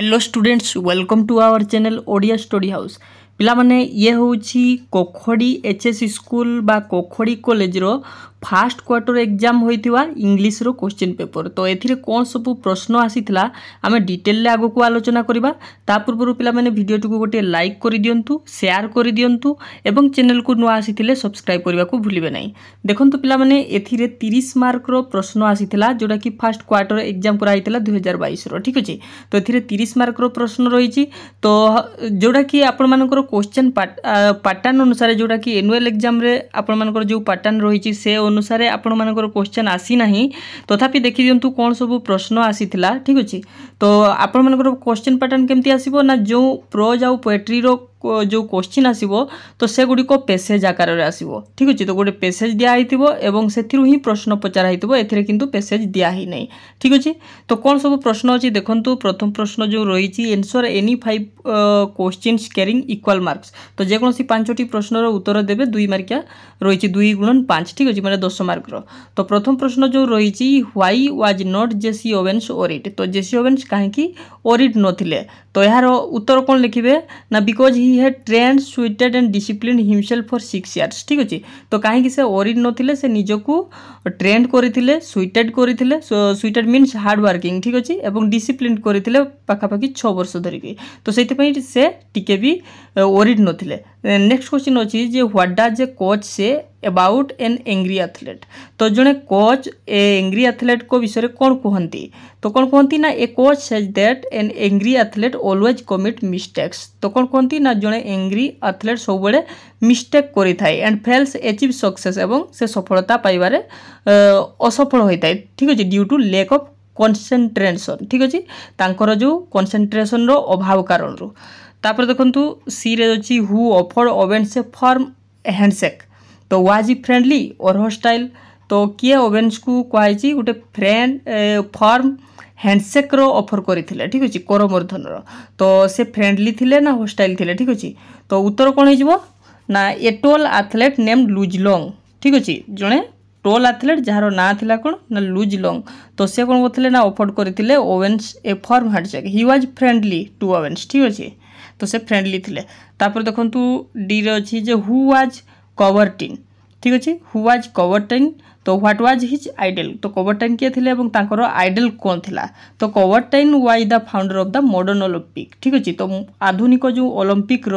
Hello students welcome to our channel Odia story house ପିଲାମାନେ ଇଏ ହେଉଛି କୋଖଡ଼ି ଏଚ୍ ଏସ୍ ସ୍କୁଲ୍ ବା କୋଖଡ଼ି କଲେଜର ଫାର୍ଷ୍ଟ କ୍ୱାର୍ଟର ଏକ୍ଜାମ୍ ହୋଇଥିବା ଇଂଲିଶ୍ର କୋଶ୍ଚିନ୍ ପେପର୍ ତ ଏଥିରେ କ'ଣ ସବୁ ପ୍ରଶ୍ନ ଆସିଥିଲା ଆମେ ଡିଟେଲରେ ଆଗକୁ ଆଲୋଚନା କରିବା ତା ପୂର୍ବରୁ ପିଲାମାନେ ଭିଡ଼ିଓଟିକୁ ଗୋଟିଏ ଲାଇକ୍ କରିଦିଅନ୍ତୁ ସେୟାର କରିଦିଅନ୍ତୁ ଏବଂ ଚ୍ୟାନେଲ୍କୁ ନୂଆ ଆସିଥିଲେ ସବସ୍କ୍ରାଇବ୍ କରିବାକୁ ଭୁଲିବେ ନାହିଁ ଦେଖନ୍ତୁ ପିଲାମାନେ ଏଥିରେ ତିରିଶ ମାର୍କର ପ୍ରଶ୍ନ ଆସିଥିଲା ଯେଉଁଟାକି ଫାର୍ଷ୍ଟ କ୍ୱାର୍ଟର ଏକ୍ଜାମ୍ କରାହେଇଥିଲା ଦୁଇହଜାର ବାଇଶର ଠିକ୍ ଅଛି ତ ଏଥିରେ ତିରିଶ ମାର୍କର ପ୍ରଶ୍ନ ରହିଛି ତ ଯେଉଁଟାକି ଆପଣମାନଙ୍କର क्वेश्चन पैटर्न अनुसार जोटा कि एनुआल एग्जाम रे जो पैटर्न रही से अनुसार आपण मानकर क्वेश्चन आसी ना तथापि देखि दिंतु कौन सब प्रश्न आसीला ठीक अच्छे तो आपण मानकर क्वेश्चन पाटर्न केमती आसो ना जो प्रोज आउ पोएट्री रो ଯେଉଁ କୋଶ୍ଚିନ୍ ଆସିବ ତ ସେଗୁଡ଼ିକ ପେସେଜ୍ ଆକାରରେ ଆସିବ ଠିକ୍ ଅଛି ତ ଗୋଟେ ପେସେଜ୍ ଦିଆ ହେଇଥିବ ଏବଂ ସେଥିରୁ ହିଁ ପ୍ରଶ୍ନ ପଚରା ହେଇଥିବ ଏଥିରେ କିନ୍ତୁ ପେସେଜ୍ ଦିଆ ହେଇନାହିଁ ଠିକ୍ ଅଛି ତ କ'ଣ ସବୁ ପ୍ରଶ୍ନ ଅଛି ଦେଖନ୍ତୁ ପ୍ରଥମ ପ୍ରଶ୍ନ ଯେଉଁ ରହିଛି answer any five questions carrying equal marks ତ ଯେକୌଣସି ପାଞ୍ଚଟି ପ୍ରଶ୍ନର ଉତ୍ତର ଦେବେ ଦୁଇ ମାର୍କିଆ ରହିଛି ଦୁଇ ଗୁଣନ ପାଞ୍ଚ ଠିକ୍ ଅଛି ମାନେ ଦଶ ମାର୍କର ତ ପ୍ରଥମ ପ୍ରଶ୍ନ ଯେଉଁ ରହିଛି why was not Jesse Owens worried ତ ଜେସି ଓଭେନ୍ସ କାହିଁକି ଓରିଟ୍ ନଥିଲେ ତ ଏହାର ଉତ୍ତର କ'ଣ ଲେଖିବେ ନା because he he had trained sweated and disciplined himself for six years ଠିକ୍ ଅଛି ତ କାହିଁକି ସେ ଅରିଡ୍ ନଥିଲେ ସେ ନିଜକୁ ଟ୍ରେଣ୍ଡ କରିଥିଲେ ସୁଇଟେଡ୍ କରିଥିଲେ ସୁଇଟେଡ୍ ମିନ୍ସ ହାର୍ଡ଼ ୱାର୍କିଂ ଠିକ୍ ଅଛି ଏବଂ ଡିସିପ୍ଲିନ୍ କରିଥିଲେ ପାଖାପାଖି ଛଅ ବର୍ଷ ଧରିକି ତ ସେଇଥିପାଇଁ ସେ ଟିକେ ବି ଅରିଡ୍ ନଥିଲେ નેક્સ્ટ ક્વેશ્ચન હોઈ જે what does a coach say about an angry athlete तो जड़े कोच ए एंग्री आथलेट को विषय में कौन कहती तो कौन कहती ना a coach says that an angry athlete always commit mistakes तो कौन कहती ना जड़े एंग्री आथलेट सब मिस्टेक करी थाए एंड फेल्स एचिव सक्सेस एवं से सफलता पाइबार असफल होता है ठीक अच्छे due to lack of concentration ठीक अच्छे जो कनसेन्ट्रेसन अभाव कारण ତାପରେ ଦେଖନ୍ତୁ ସିରେ ଅଛି who offered Owens a firm handshake ତ ୱାଜ୍ ଇ ଫ୍ରେଣ୍ଡଲି ଓର୍ ହଷ୍ଟାଇଲ୍ ତ କିଏ ଓଭେନ୍ସକୁ କୁହାଯାଇଛି ଗୋଟେ ଫ୍ରେଣ୍ଡ ଫର୍ମ ହ୍ୟାଣ୍ଡସେକ୍ର ଅଫର୍ କରିଥିଲେ ଠିକ୍ ଅଛି କରମର୍ଦ୍ଧନର ତ ସେ ଫ୍ରେଣ୍ଡଲି ଥିଲେ ନା ହଷ୍ଟାଇଲ୍ ଥିଲେ ଠିକ୍ ଅଛି ତ ଉତ୍ତର କ'ଣ ହେଇଯିବ ନା a tall athlete named Luz Long ଠିକ୍ ଅଛି ଜଣେ ଟୋଲ୍ ଆଥଲେଟ୍ ଯାହାର ନାଁ ଥିଲା କ'ଣ ନା ଲୁଜ୍ ଲଙ୍ଗ୍ ତ ସେ କ'ଣ କରୁଥିଲେ ନା ଅଫର୍ଡ଼ କରିଥିଲେ Owens a firm handshake he was friendly to Owens ଠିକ୍ ଅଛି তো সে ফ্রেন্ডলি লে তাপরে দেখুন ডিরে অছি যে হু ওয়াজ কভরটিন ঠিক আছে হু ওয়াজ কভরটিন তো হোয়াট ওয়াজ হিজ আইডেল তো কভরটাইন কিয়ে লে এবং তাঁর আইডেল কোণ লা তো কভরটাইন ওয়াই the founder of the modern Olympic ঠিক আছে তো আধুনিক যে অলিম্পিকর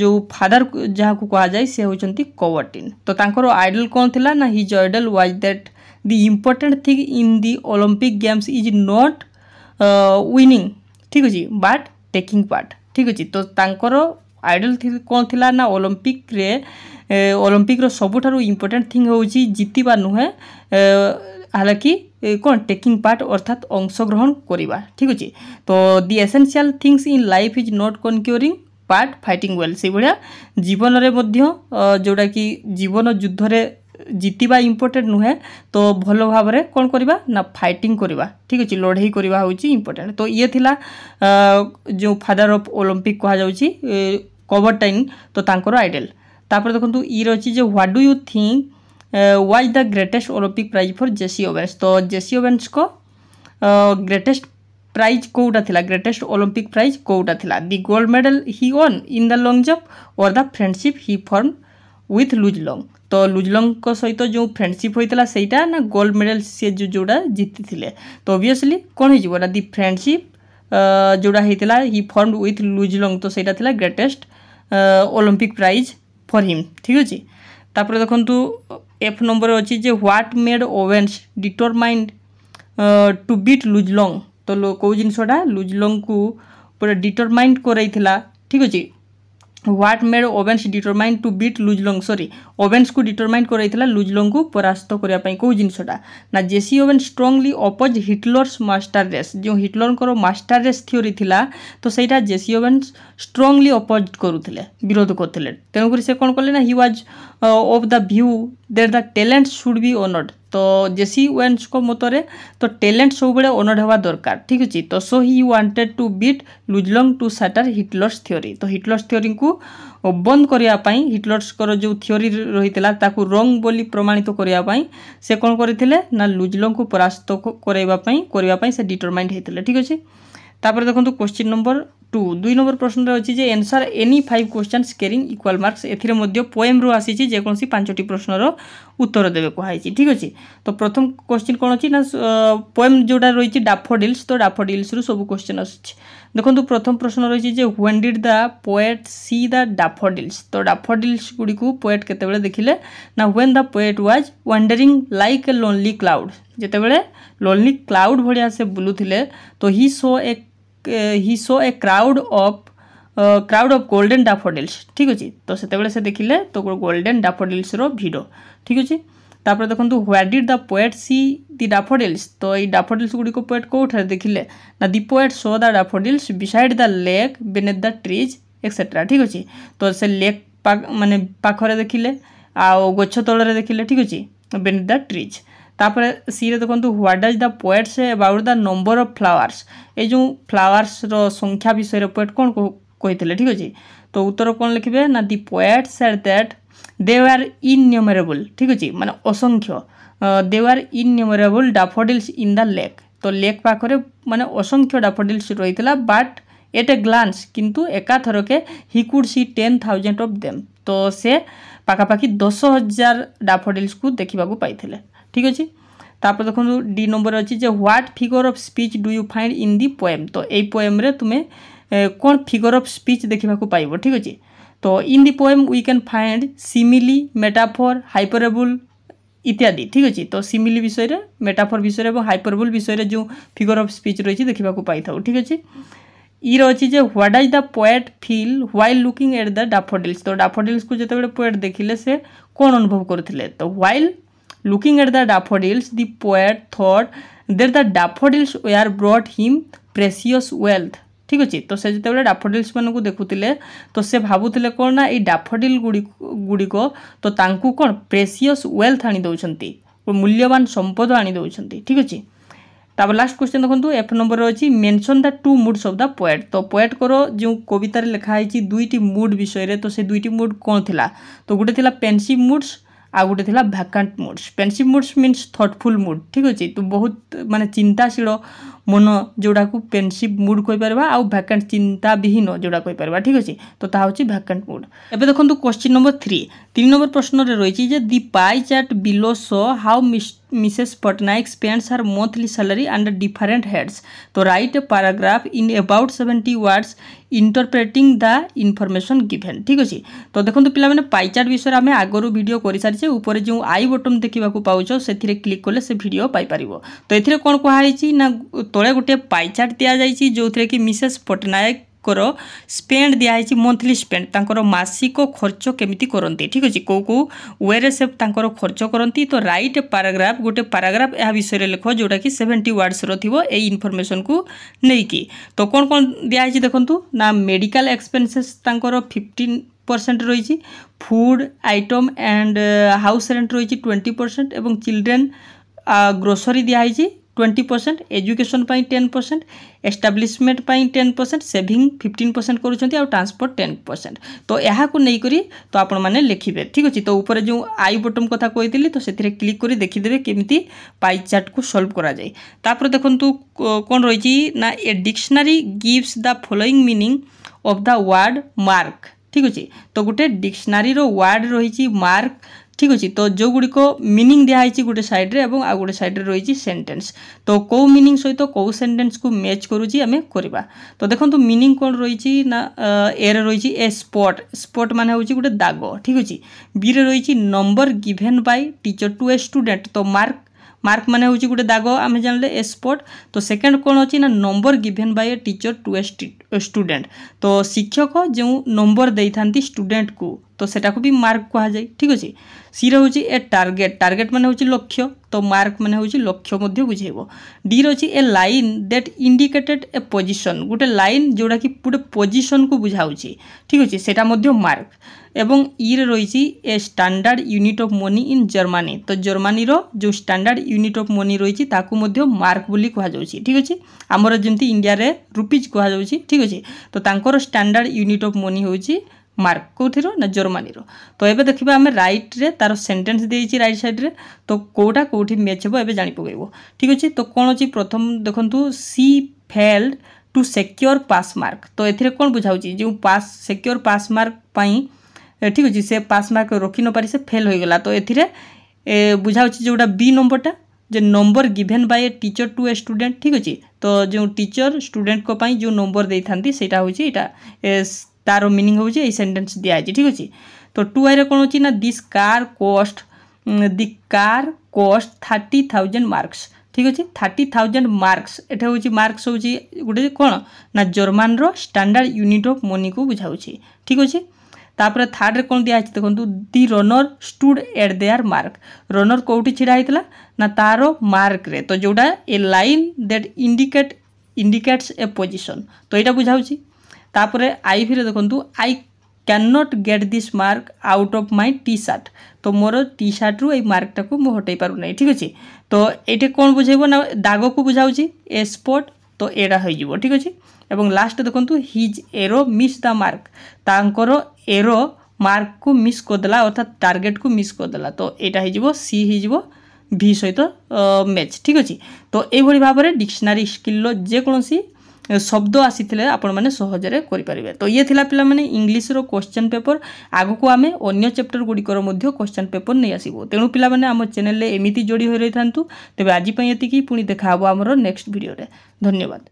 যে ফাদার যা কুহযায় সে হচ্ছেন কভরটিন তো তাঁর আইডেল কোণ লা না his idol was that the important thing in the Olympic games is not winning ঠিক আছে বাট ଟେକିଂ ପାର୍ଟ ଠିକ୍ ଅଛି ତ ତାଙ୍କର ଆଇଡ଼ଲ କ'ଣ ଥିଲା ନା ଅଲମ୍ପିକ୍ରେ ଅଲମ୍ପିକ୍ର ସବୁଠାରୁ ଇମ୍ପୋର୍ଟାଣ୍ଟ ଥିଙ୍ଗ ହେଉଛି ଜିତିବା ନୁହେଁ ହାଲାକି କ'ଣ ଟେକିଂ ପାର୍ଟ ଅର୍ଥାତ୍ ଅଂଶଗ୍ରହଣ କରିବା ଠିକ୍ ଅଛି ତ the essential things in life is not conquering but fighting well ସେଇଭଳିଆ ଜୀବନରେ ମଧ୍ୟ ଯେଉଁଟାକି ଜୀବନ ଯୁଦ୍ଧରେ জিতবা ইম্পর্টেন্ট নুহে তো ভাল ভাবে কোণ করা না ফাইটিং করা ঠিক আছে লড়াই করা হচ্ছে ইম্পর্টেন্ট তো ইয়ে লা যে ফাদার অফ ওলম্পিক কুহযাচ্ছে কভর টাইম তো তাঁর আইডেল তাপরে দেখুন ই রয়েছে যে what do you think was the greatest Olympic prize for Jesse Owens তো জেসি ওভেন্সক গ্রেটেস্ট প্রাইজ কোটা লা গ্রেটেস্ট ওলম্পিক প্রাইজ কোটা লা the gold medal he won in the long jump or the friendship he formed with Luz Long ତ ଲୁଜଲଙ୍ଗଙ୍କ ସହିତ ଯେଉଁ ଫ୍ରେଣ୍ଡସିପ୍ ହୋଇଥିଲା ସେଇଟା ନା ଗୋଲ୍ଡ ମେଡ଼ାଲ୍ ସିଏ ଯେଉଁ ଯେଉଁଟା ଜିତିଥିଲେ ତ ଅବଭିୟସଲି କ'ଣ ହେଇଯିବ ନା ଦି ଫ୍ରେଣ୍ଡସିପ୍ ଯେଉଁଟା ହେଇଥିଲା ହି ଫର୍ମ ୱିଥ୍ ଲୁଜଲଙ୍ଗ ତ ସେଇଟା ଥିଲା greatest Olympic prize for him ଠିକ୍ ଅଛି ତାପରେ ଦେଖନ୍ତୁ ଏଫ୍ ନମ୍ବର୍ ଅଛି ଯେ what made Owens determined to beat Luz Long ତ କେଉଁ ଜିନିଷଟା ଲୁଜଲଙ୍ଗକୁ ପୁରା ଡିଟରମାଇଣ୍ଡ କରାଇଥିଲା ଠିକ୍ ଅଛି what made Owens determine to beat Luz Long sorry ଓଭେନ୍ସକୁ ଡିଟରମାଇନ୍ କରାଇଥିଲା ଲୁଜଲଙ୍ଗକୁ ପରାସ୍ତ କରିବା ପାଇଁ କେଉଁ ଜିନିଷଟା ନା Jesse Owen strongly oppose Hitler's master race ଯେଉଁ ହିଟଲରଙ୍କର ମାଷ୍ଟର ରେସ୍ ଥିଓରି ଥିଲା ତ ସେଇଟା ଜେସି ଓଭେନ୍ସ ଷ୍ଟ୍ରଙ୍ଗଲି ଅପୋଜ୍ କରୁଥିଲେ ବିରୋଧ କରୁଥିଲେ ତେଣୁକରି ସେ କ'ଣ କଲେ ନା he was of the view that the talent should be honoured ତ ଜେସି ୱେନ୍ସଙ୍କ ମତରେ ତ ଟ୍ୟାଲେଣ୍ଟ ସବୁବେଳେ ଅନର୍ଡ଼ ହେବା ଦରକାର ଠିକ୍ ଅଛି ତ so he wanted to beat Luz Long to shatter Hitler's theory ତ ହିଟଲର୍ସ ଥିଓରିଙ୍କୁ ବନ୍ଦ କରିବା ପାଇଁ ହିଟଲର୍ସଙ୍କର ଯେଉଁ ଥିଓରି ରହିଥିଲା ତାକୁ ରଙ୍ଗ ବୋଲି ପ୍ରମାଣିତ କରିବା ପାଇଁ ସେ କ'ଣ କରିଥିଲେ ନା ଲୁଜଲଙ୍କୁ ପରାସ୍ତ କରାଇବା ପାଇଁ କରିବା ପାଇଁ ସେ ଡିଟରମାଇଣ୍ଡ ହେଇଥିଲେ ଠିକ୍ ଅଛି ତାପରେ ଦେଖନ୍ତୁ କ୍ୱେଶ୍ଚିନ୍ ନମ୍ବର টু দুই নম্বর প্রশ্নটা রয়েছে যে answer any five question carrying equal marks এর মধ্যে পোয়েমরু আসিছি যেকোন পাঁচটি প্রশ্নর উত্তর দেবে কুহাইছি ঠিক আছে তো প্রথম কোশ্চিন কোণ অছি না পোয়েম যেটা রয়েছে ডাফোডিলস তো ডাফোডিলসরু সব কোশ্চেন আসছে দেখুন প্রথম প্রশ্ন রয়েছে যে when did the poet see the daffodils তো ডাফোডিলস গুড়ি পোয়েট কেতবে দেখলে না when the poet was wandering like a lonely cloud যেতবে লোনলি ক্লাউড ভাড়া সে বুলুলে তো he saw a he saw a crowd of crowd of golden daffodils ଠିକ୍ ଅଛି ତ ସେତେବେଳେ ସେ ଦେଖିଲେ ତ ଗୋଲ୍ଡେନ୍ ଡାଫୋଡିଲ୍ସର ଭିଡ଼ ଠିକ୍ ଅଛି ତାପରେ ଦେଖନ୍ତୁ what did the poet see the daffodils ତ ଏଇ ଡାଫୋଡିଲ୍ସ ଗୁଡ଼ିକ ପୋଏଟ୍ କେଉଁଠାରେ ଦେଖିଲେ ନା the poet saw the daffodils beside the lake beneath the trees etcetera ଠିକ୍ ଅଛି ତ ସେ ଲେକ୍ ମାନେ ପାଖରେ ଦେଖିଲେ ଆଉ ଗଛ ତଳରେ ଦେଖିଲେ ଠିକ୍ ଅଛି ବିନେଟ୍ ଦ ଟ୍ରିଜ୍ ତାପରେ ସିରେ ଦେଖନ୍ତୁ what does the poet say about the number of flowers ଏ ଯେଉଁ ଫ୍ଲାୱାର୍ସର ସଂଖ୍ୟା ବିଷୟରେ ପଏଟ୍ କ'ଣ କହିଥିଲେ ଠିକ୍ ଅଛି ତ ଉତ୍ତର କ'ଣ ଲେଖିବେ ନା the poet said that they are innumerable ଠିକ୍ ଅଛି ମାନେ ଅସଂଖ୍ୟ they are innumerable daffodils in the lake ତ ଲେକ୍ ପାଖରେ ମାନେ ଅସଂଖ୍ୟ ଡାଫୋଡିଲ୍ସ ରହିଥିଲା ବଟ୍ ଏଟ୍ ଏ ଗ୍ଲାନ୍ସ କିନ୍ତୁ ଏକାଥରକେ he could see ten thousand of them ତ ସେ ପାଖାପାଖି ଦଶ ହଜାର ଡାଫୋଡ଼ିଲ୍ସକୁ ଦେଖିବାକୁ ପାଇଥିଲେ ঠিক আছে তারপরে দেখুন ডি নম্বরে অছি যে what figure of speech do you find in the poem তো এই পোয়েমরে তুমি কোণ ফিগর অফ স্পিচ দেখা পাইব ঠিক আছে তো in the poem we can find simile metaphor hyperbole ইত্যাদি ঠিক আছে তো সিমিলি বিষয়ে মেটাফর বিষয়ে এবং হাইপরবল বিষয়ে যে ফিগর অফ স্পিচ রয়েছে দেখা পাই থাকু ঠিক আছে ইর অছি যে what does the poet feel while looking at the daffodils তো ডাফোডিলসকে যেতবে পোয়েট দেখিলে সে কোণ অনুভব করুলে তো while Looking at the daffodils, the poet thought that the daffodils were brought him precious wealth. ঠিক আছে তো সে যেতবে ডাফডিলস মানুষ দেখুলে তো সে ভাবুলে কোণ না এই ডাফডিল গুড়িক তো তাঁকু কোণ প্রেসিয়স ওয়েলথ আনি দেছেন মূল্যবান সম্পদ আনি দেছেন ঠিক আছে তাপরে লাস্ট কোশ্চেন দেখুন এফ নম্বর অনেক mention the two moods of the poet তো পোয়েট কর যে কবিতার লেখা হয়েছে দুইটি মুড বিষয়ে তো সে দুইটি মুড কোণ লা তো গোটে লা পেনসিভ মুডস ଆଉ ଗୋଟେ ଥିଲା ଭ୍ୟାକାଣ୍ଟ ମୁଡ୍ସ ପେନ୍ସିଭ୍ ମୁଡ୍ସ ମିନ୍ସ ଥଟ୍ଫୁଲ୍ ମୁଡ୍ ଠିକ୍ ଅଛି ତୁ ବହୁତ ମାନେ ଚିନ୍ତାଶୀଳ ମନ ଯେଉଁଟାକୁ ପେନ୍ସିଭ୍ ମୁଡ୍ କହିପାରିବା ଆଉ ଭ୍ୟାକାଣ୍ଟ ଚିନ୍ତା ବିହୀନ ଯେଉଁଟା କହିପାରିବା ଠିକ୍ ଅଛି ତ ତାହା ହେଉଛି ଭ୍ୟାକାଣ୍ଟ ମୁଡ୍ ଏବେ ଦେଖନ୍ତୁ କ୍ୱେଶ୍ଚିନ୍ ନମ୍ବର ଥ୍ରୀ ତିନି ନମ୍ବର ପ୍ରଶ୍ନରେ ରହିଛି ଯେ the pie chart below shows how much Mrs. Patnaik spends her monthly salary under different heads. So write a paragraph in about 70 words interpreting the information given ঠিক আছে তো দেখুন পিলামানে pie chart বিষয়ে আমি আগর ভিডিও করে সারিছে উপরে যে আই বটন দেখা পাওছ সেথিরে ক্লিক কলে সে ভিডিও পাইপারিব তো এতে কোণ কুহাইছি না তলে গোটিয়ে পাই চার্ট দিয়া যাইছি যে মিসেস পট্টনায়ক ତାଙ୍କର ସ୍ପେଣ୍ଡ ଦିଆହେଇଛି ମନ୍ଥଲି ସ୍ପେଣ୍ଡ ତାଙ୍କର ମାସିକ ଖର୍ଚ୍ଚ କେମିତି କରନ୍ତି ଠିକ୍ ଅଛି କେଉଁ କେଉଁ ୱେରେ ସେ ତାଙ୍କର ଖର୍ଚ୍ଚ କରନ୍ତି ତ ରାଇଟ୍ ପାରାଗ୍ରାଫ୍ ଗୋଟେ ପାରାଗ୍ରାଫ୍ ଏହା ବିଷୟରେ ଲେଖ ଯେଉଁଟାକି ସେଭେଣ୍ଟି ୱାର୍ଡ଼ସର ଥିବ ଏଇ ଇନଫର୍ମେସନ୍କୁ ନେଇକି ତ କ'ଣ କ'ଣ ଦିଆହେଇଛି ଦେଖନ୍ତୁ ନା ମେଡ଼ିକାଲ ଏକ୍ସପେନ୍ସେସ୍ ତାଙ୍କର ଫିଫ୍ଟିନ୍ ପରସେଣ୍ଟ ରହିଛି food item and house rent ରହିଛି ଟ୍ୱେଣ୍ଟି ପରସେଣ୍ଟ ଏବଂ ଚିଲଡ୍ରେନ୍ ଗ୍ରୋସରୀ ଦିଆହେଇଛି ଟ୍ୱେଣ୍ଟି ପରସେଣ୍ଟ ଏଜୁକେସନ୍ ପାଇଁ ଟେନ୍ ପରସେଣ୍ଟ ଏଷ୍ଟାବ୍ଲିଶମେଣ୍ଟ ପାଇଁ ten percent saving fifteen percent କରୁଛନ୍ତି ଆଉ ଟ୍ରାନ୍ସପୋର୍ଟ ଟେନ୍ ପରସେଣ୍ଟ ତ ଏହାକୁ ନେଇକରି ତ ଆପଣମାନେ ଲେଖିବେ ଠିକ୍ ଅଛି ତ ଉପରେ ଯେଉଁ ଆଇ ବଟମ୍ କଥା କହିଥିଲି ତ ସେଥିରେ କ୍ଲିକ୍ କରି ଦେଖିଦେବେ କେମିତି ପାଇ ଚାର୍ଟକୁ ସଲ୍ଭ କରାଯାଏ ତାପରେ ଦେଖନ୍ତୁ କ'ଣ ରହିଛି ନା a dictionary gives the following meaning of the word mark ଠିକ୍ ଅଛି ତ ଗୋଟେ ଡିକ୍ସନାରୀର ୱାର୍ଡ଼ ରହିଛି ମାର୍କ ঠিক ଅଛି ତ ଯେଉଁଗୁଡ଼ିକ ମିନିଂ ଦିଆହେଇଛି ଗୋଟେ ସାଇଡ଼୍ରେ ଏବଂ ଆଉ ଗୋଟେ ସାଇଡ଼୍ରେ ରହିଛି ସେଣ୍ଟେନ୍ସ ତ କେଉଁ ମିନିଂ ସହିତ କେଉଁ ସେଣ୍ଟେନ୍ସକୁ ମ୍ୟାଚ୍ କରୁଛି ଆମେ କରିବା ତ ଦେଖନ୍ତୁ ମିନିଂ କ'ଣ ରହିଛି ନା ଏରେ ରହିଛି ଏ ସ୍ପଟ୍ ସ୍ପଟ୍ ମାନେ ହେଉଛି ଗୋଟେ ଦାଗ ଠିକ୍ ଅଛି ବିରେ ରହିଛି number given by teacher to a student ତ ମାର୍କ ମାର୍କ ମାନେ ହେଉଛି ଗୋଟେ ଦାଗ ଆମେ ଜାଣିଲେ ଏ ସ୍ପଟ୍ ତ ସେକେଣ୍ଡ କ'ଣ ଅଛି ନା number given by a teacher to a student ତ ଶିକ୍ଷକ ଯେଉଁ ନମ୍ବର ଦେଇଥାନ୍ତି ଷ୍ଟୁଡେଣ୍ଟକୁ ତ ସେଟାକୁ ବି ମାର୍କ କୁହାଯାଏ ଠିକ୍ ଅଛି ସିରେ ହେଉଛି ଏ ଟାର୍ଗେଟ୍ ଟାର୍ଗେଟ୍ ମାନେ ହେଉଛି ଲକ୍ଷ୍ୟ ତ ମାର୍କ ମାନେ ହେଉଛି ଲକ୍ଷ୍ୟ ମଧ୍ୟ ବୁଝେଇବ ଡିରେ ଅଛି a line that indicated a position ଗୋଟେ ଲାଇନ୍ ଯେଉଁଟାକି ଗୋଟେ ପୋଜିସନ୍କୁ ବୁଝାଉଛି ଠିକ୍ ଅଛି ସେଟା ମଧ୍ୟ ମାର୍କ এবং ইর রয়েছে a standard unit of money in Germany তো জর্মানির যে স্ট্যান্ডার্ড ইউনিট অফ মনি রয়েছে তাকে মধ্যে মার্ক বলে কুহযাচ্ছে ঠিক আছে আমার যেমন ইন্ডিয়ার রুপিজ কুহযাচ্ছে ঠিক আছে তো তাঁর স্ট্যান্ডার্ড ইউনিট অফ মনি হচ্ছে মার্ক কোথির না জর্মানির তো এবার দেখবা আমি রাইট্রে তার সেটেন্স দিয়েছি রাইট সাইড্রে তো কোটা কোটি ম্যাচ হব এবার জাঁ পকাইব ঠিক আছে তো কোণ হচ্ছে প্রথম দেখুন she failed to secure pass mark তো এতে কোণ বুঝাউছি যে পাস সেকিওর পাস মার্ক পাই ঠিক আছে সে পাস মার্ক রখি নপারি সে ফেল হয়ে গলা তো এতে বুঝা হচ্ছে যেটা বি নম্বরটা যে number given by a teacher to a student ঠিক আছে তো যে টিচর স্টুডেন্টক যে নম্বর দিয়ে থাকে সেটা হচ্ছে এটা তার মিনিং হচ্ছে এই সেন্টেন্স দিয়া হয়েছে ঠিক আছে তো টু আইরে কোণ হচ্ছে না this car cost the car cost thirty thousand marks ঠিক আছে থার্টি থাউজেন্ড মার্কস এটা হচ্ছে মার্কস হচ্ছে গোটে কোণ না জর্মানর স্ট্যান্ডার্ড ইউনিট অফ মনিকে বুঝাউছি ঠিক আছে তাপরে থার্ডরে কোণ দিয়েছে দেখুন দি রনর স্টুড এট দেয়ার মার্ক রনর কোটি ছিড়া হয়েছিল না তার মার্করে তো যেটা a line that indicate indicates a position তো এটা বুঝাচ্ছি তাপরে আই ভিরে দেখুন I can not get this mark out of my T shirt তো মোর টি সার্ট্রু এই মার্কটাকে মু হটাই পারু না ঠিক আছে তো এটি কোণ বুঝাইব না দাগকে বুঝাচ্ছি এ স্পট তো ଏଇଟା ହୋଇଯିବ ଠିକ୍ ଅଛି ଏବଂ ଲାଷ୍ଟ ଦେଖନ୍ତୁ his arrow miss the mark ତାଙ୍କର ଏରୋ ମାର୍କକୁ ମିସ୍ କରିଦେଲା ଅର୍ଥାତ୍ ଟାର୍ଗେଟ୍କୁ ମିସ୍ କରିଦେଲା ତ ଏଇଟା ହୋଇଯିବ ସି ହୋଇଯିବ ଭି ସହିତ ମ୍ୟାଚ୍ ଠିକ୍ ଅଛି ତ ଏଇଭଳି ଭାବରେ ଡିକ୍ସନାରୀ ସ୍କିଲ୍ର ଯେକୌଣସି শব্দ আসিলে আপনার সহজে করে তো ইয়ে লা পিলা মানে ইংলিশর কোশ্চেন পেপর আগুক আমি অন্য চ্যাপ্টর গুড়িকর মধ্যে কোশ্চেন পেপর নিয়ে আসবু তেণু পিলা মানে আমার চ্যানেলে এমিতি যোড়ি হয়ে রই থাকে তবে আজপাই এতিকি পুঁ দেখা হব আমার নেক্সট ভিডিওরে ধন্যবাদ